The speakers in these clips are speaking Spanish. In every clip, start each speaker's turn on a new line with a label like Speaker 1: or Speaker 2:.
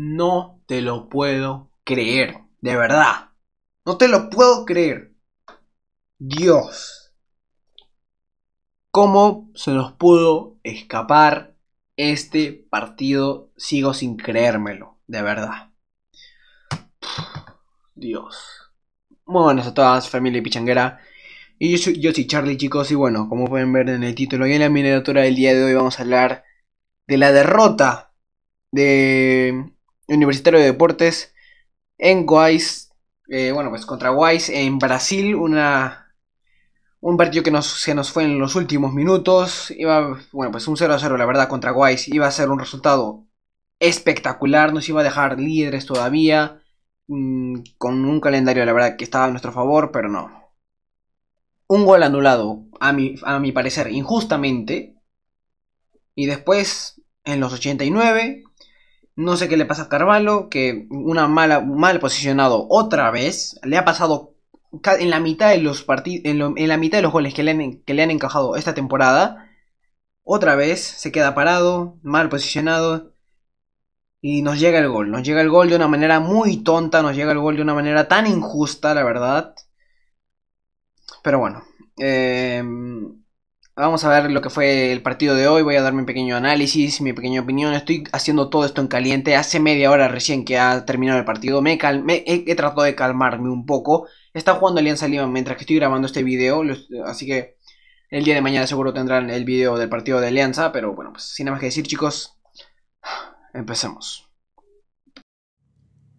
Speaker 1: No te lo puedo creer, de verdad. No te lo puedo creer. Dios. ¿Cómo se nos pudo escapar este partido? Sigo sin creérmelo, de verdad. Dios. Muy buenas a todas, familia pichanguera. Y yo, yo soy Charlie, chicos, y bueno, como pueden ver en el título y en la miniatura del día de hoy, vamos a hablar de la derrota de Universitario de Deportes en Guais, eh, bueno, pues contra Guais en Brasil, una, un partido que nos, se nos fue en los últimos minutos, iba, bueno, pues un 0 0 la verdad contra Guais, iba a ser un resultado espectacular, nos iba a dejar líderes todavía, mm, con un calendario la verdad que estaba a nuestro favor, pero no. Un gol anulado, a mi, a mi parecer, injustamente. Y después, en los 89, no sé qué le pasa a Carvalho, que una mala, mal posicionado otra vez. Le ha pasado en la mitad de los partidos, en, la mitad de los goles que le, han, que le han encajado esta temporada. Otra vez se queda parado, mal posicionado. Y nos llega el gol. Nos llega el gol de una manera muy tonta. Nos llega el gol de una manera tan injusta, la verdad. Pero bueno. Eh, Vamos a ver lo que fue el partido de hoy, voy a dar mi pequeño análisis, mi pequeña opinión, estoy haciendo todo esto en caliente, hace media hora recién que ha terminado el partido, me, he, tratado de calmarme un poco, está jugando Alianza Lima mientras que estoy grabando este video, así que el día de mañana seguro tendrán el video del partido de Alianza, pero bueno, pues sin nada más que decir chicos, empecemos.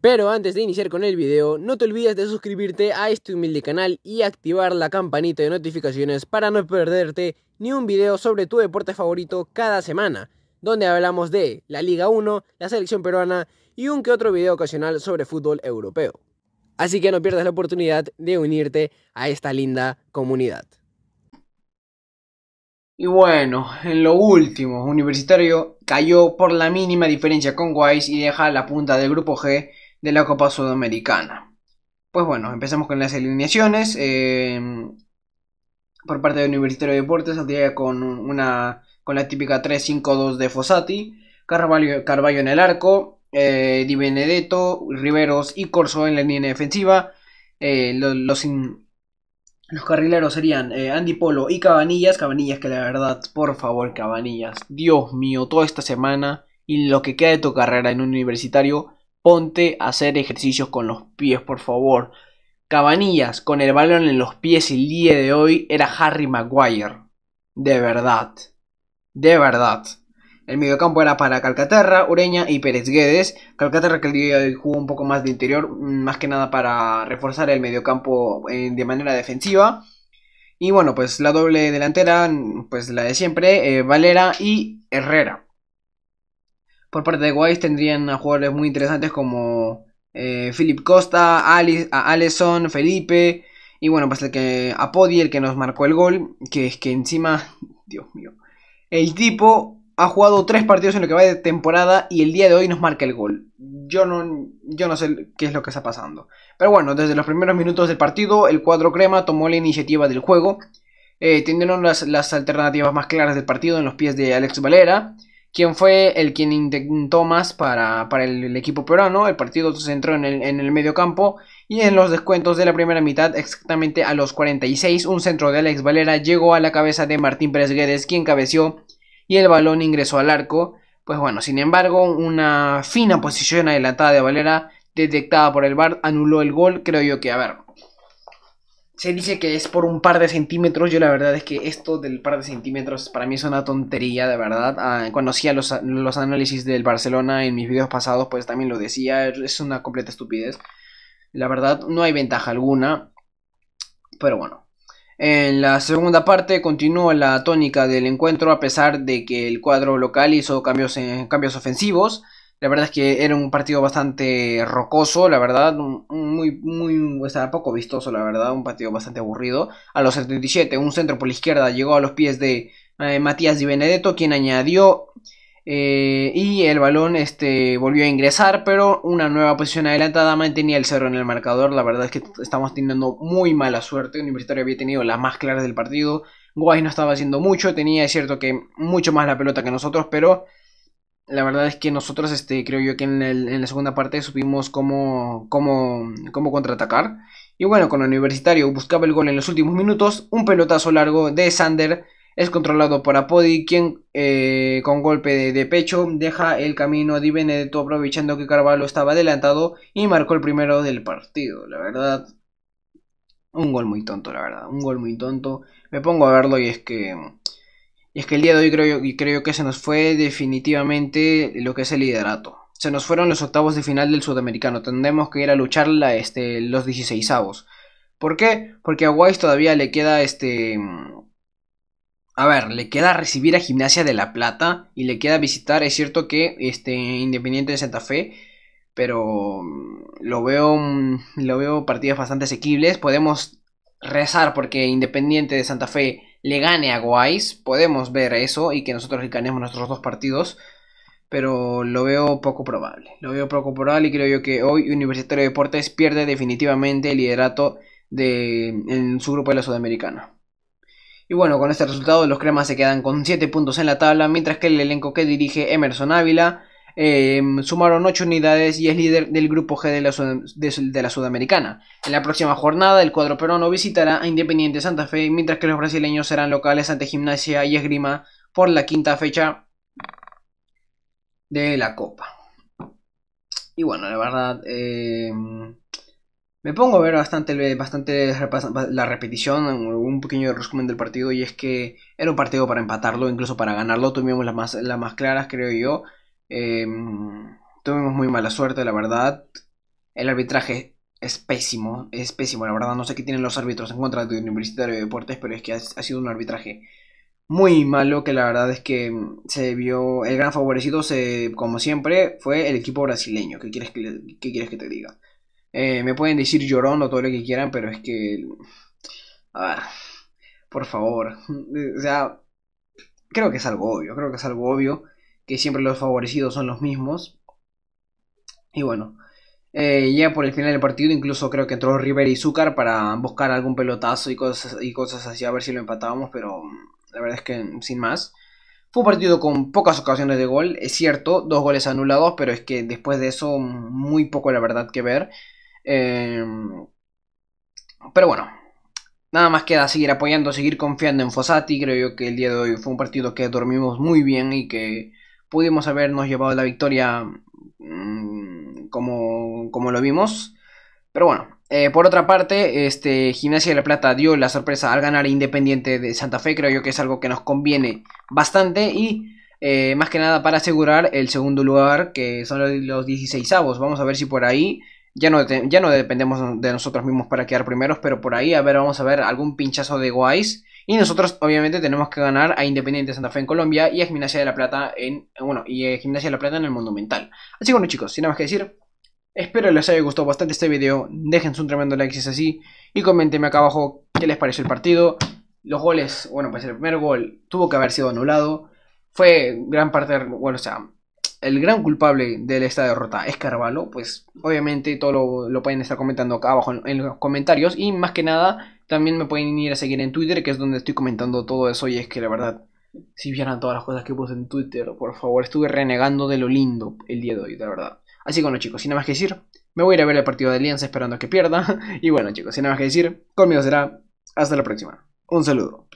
Speaker 1: Pero antes de iniciar con el video, no te olvides de suscribirte a este humilde canal y activar la campanita de notificaciones para no perderte ni un video sobre tu deporte favorito cada semana, donde hablamos de la Liga 1, la selección peruana y un que otro video ocasional sobre fútbol europeo. Así que no pierdas la oportunidad de unirte a esta linda comunidad. Y bueno, en lo último, Universitario cayó por la mínima diferencia con Wise y deja la punta del grupo G de la Copa Sudamericana. Pues bueno, empezamos con las alineaciones. Eh, por parte de Universitario de Deportes, Santiago con una con la típica 3-5-2 de Fossati, Carvalho, Carballo en el arco, eh, Di Benedetto, Riveros y Corso en la línea defensiva. Eh, los, carrileros serían Andy Polo y Cabanillas. Cabanillas que la verdad, por favor, Cabanillas. Dios mío, toda esta semana y lo que queda de tu carrera en un universitario Ponte a hacer ejercicios con los pies, por favor. Cabanillas con el balón en los pies el día de hoy era Harry Maguire. De verdad. De verdad. El mediocampo era para Calcaterra, Ureña y Pérez Guedes. Calcaterra que el día de hoy jugó un poco más de interior, más que nada para reforzar el mediocampo eh, de manera defensiva. Y bueno, pues la doble delantera, pues la de siempre, eh, Valera y Herrera. Por parte de Guays tendrían a jugadores muy interesantes como eh, Philip Costa, Alisson, Felipe. Y bueno, pues el que Apodi, el que nos marcó el gol, que es que encima, Dios mío, el tipo ha jugado tres partidos en lo que va de temporada y el día de hoy nos marca el gol. Yo no, yo no sé qué es lo que está pasando. Pero bueno, desde los primeros minutos del partido, el cuadro crema tomó la iniciativa del juego. Eh, las, las alternativas más claras del partido en los pies de Alex Valera quien fue el quien intentó más para, el, equipo peruano. El partido se centró en el, en el medio campo y en los descuentos de la primera mitad, exactamente a los 46, un centro de Alex Valera llegó a la cabeza de Martín Pérez Guedes, quien cabeció y el balón ingresó al arco. Pues bueno, sin embargo, una fina posición adelantada de Valera, detectada por el VAR, anuló el gol. Creo yo que, a ver, se dice que es por un par de centímetros. Yo la verdad es que esto del par de centímetros para mí es una tontería, de verdad. Ah, conocía los, análisis del Barcelona en mis videos pasados, pues también lo decía. Es una completa estupidez. La verdad, no hay ventaja alguna. Pero bueno. En la segunda parte continúa la tónica del encuentro a pesar de que el cuadro local hizo cambios, cambios ofensivos. La verdad es que era un partido bastante rocoso, la verdad, muy, muy, estaba poco vistoso, la verdad, un partido bastante aburrido. A los 77, un centro por la izquierda llegó a los pies de eh, Matías Di Benedetto, quien añadió eh, y el balón este, volvió a ingresar, pero una nueva posición adelantada mantenía el cero en el marcador. La verdad es que estamos teniendo muy mala suerte. Universitario había tenido las más claras del partido. Guay no estaba haciendo mucho, tenía, es cierto que mucho más la pelota que nosotros, pero la verdad es que nosotros, este, creo yo que en, la segunda parte supimos cómo, cómo contraatacar. Y bueno, con el Universitario buscaba el gol en los últimos minutos. Un pelotazo largo de Sander es controlado por Apodi, quien eh, con golpe de, pecho deja el camino a Di Benedetto aprovechando que Carvalho estaba adelantado y marcó el primero del partido. La verdad, un gol muy tonto, la verdad, un gol muy tonto. Me pongo a verlo y es que y es que el día de hoy creo, creo que se nos fue definitivamente lo que es el liderato. Se nos fueron los octavos de final del sudamericano. Tendremos que ir a luchar este, los 16 avos. ¿Por qué? Porque a Wise todavía le queda este. A ver, le queda recibir a Gimnasia de La Plata y le queda visitar, es cierto que este Independiente de Santa Fe, pero mm, lo veo mm, lo veo partidas bastante asequibles, podemos rezar porque Independiente de Santa Fe le gane a Wise. Podemos ver eso y que nosotros ganemos nuestros dos partidos. Pero lo veo poco probable. Lo veo poco probable y creo yo que hoy Universitario de Deportes pierde definitivamente el liderato de, en su grupo de la Sudamericana. Y bueno, con este resultado los cremas se quedan con 7 puntos en la tabla, mientras que el elenco que dirige Emerson Ávila Em, sumaron 8 unidades y es líder del grupo G de la, Sudamericana. En la próxima jornada, el cuadro peruano visitará a Independiente Santa Fe, mientras que los brasileños serán locales ante Gimnasia y Esgrima por la quinta fecha de la Copa. Y bueno, la verdad, em, me pongo a ver bastante, bastante la repetición, un pequeño resumen del partido, y es que era un partido para empatarlo, incluso para ganarlo, tuvimos las las más claras, creo yo. Eh, tuvimos muy mala suerte, la verdad. El arbitraje es pésimo, es pésimo, la verdad. No sé qué tienen los árbitros en contra de Universitario de Deportes, pero es que ha, sido un arbitraje muy malo que la verdad es que se vio el gran favorecido se, como siempre fue el equipo brasileño ¿qué quieres que, quieres que te diga? Eh, me pueden decir llorón o todo lo que quieran pero es que ah, por favor o sea creo que es algo obvio creo que es algo obvio que siempre los favorecidos son los mismos. Y bueno, ya eh, por el final del partido incluso creo que entró River y Zúcar para buscar algún pelotazo y cosas, y cosas así a ver si lo empatábamos, pero mm, la verdad es que mm, sin más. Fue un partido con pocas ocasiones de gol, es cierto, dos goles anulados, pero es que después de eso mm, muy poco la verdad que ver. Eh, pero bueno, nada más queda seguir apoyando, seguir confiando en Fossati. Creo yo que el día de hoy fue un partido que dormimos muy bien y que pudimos habernos llevado la victoria mm, como, lo vimos. Pero bueno, eh, por otra parte, este, Gimnasia de la Plata dio la sorpresa al ganar Independiente de Santa Fe. Creo yo que es algo que nos conviene bastante y eh, más que nada para asegurar el segundo lugar, que son los 16 avos. Vamos a ver si por ahí ya no, ya no dependemos de nosotros mismos para quedar primeros, pero por ahí, a ver, vamos a ver algún pinchazo de Guays y nosotros, obviamente, tenemos que ganar a Independiente Santa Fe en Colombia y a Gimnasia de la Plata en. Eh, bueno, y a Gimnasia de la Plata en el Monumental. Así que bueno, chicos, sin nada más que decir. Espero les haya gustado bastante este video. Dejen un tremendo like si es así. Y comentenme acá abajo qué les pareció el partido. Los goles, bueno, pues el primer gol tuvo que haber sido anulado. Fue gran parte, bueno, o sea, el gran culpable de esta derrota es Carvalho, pues obviamente todo lo, pueden estar comentando acá abajo en, los comentarios. Y más que nada, también me pueden ir a seguir en Twitter, que es donde estoy comentando todo eso. Y es que la verdad, si vieran todas las cosas que puse en Twitter, por favor, estuve renegando de lo lindo el día de hoy, de verdad. Así que bueno, chicos, sin nada más que decir, me voy a ir a ver el partido de Alianza esperando que pierda. Y bueno, chicos, sin nada más que decir, conmigo será. Hasta la próxima. Un saludo.